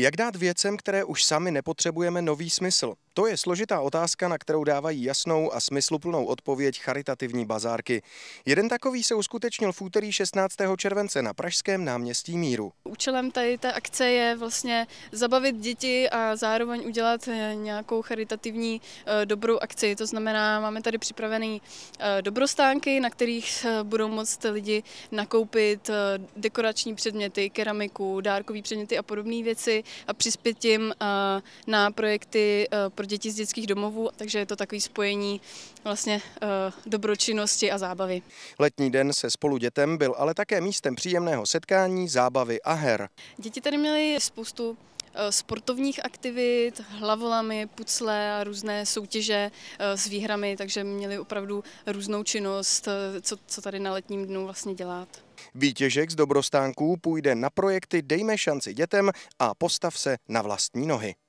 Jak dát věcem, které už sami nepotřebujeme, nový smysl? To je složitá otázka, na kterou dávají jasnou a smysluplnou odpověď charitativní bazárky. Jeden takový se uskutečnil v úterý 16. července na Pražském náměstí Míru. Účelem tady té akce je vlastně zabavit děti a zároveň udělat eh, nějakou charitativní eh, dobrou akci. To znamená, máme tady připravený eh, dobrostánky, na kterých budou moct lidi nakoupit dekorační předměty, keramiku, dárkové předměty a podobné věci a přispět tím na projekty pro děti z dětských domovů, takže je to takový spojení vlastně eh, dobročinnosti a zábavy. Letní den se spolu dětem byl ale také místem příjemného setkání, zábavy a her. Děti tady měly spoustu eh, sportovních aktivit, hlavolami, pucle a různé soutěže eh, s výhrami, takže měli opravdu různou činnost, co, co tady na letním dnu vlastně dělat. Výtěžek z dobrostánků půjde na projekty Dejme šanci dětem a postav se na vlastní nohy.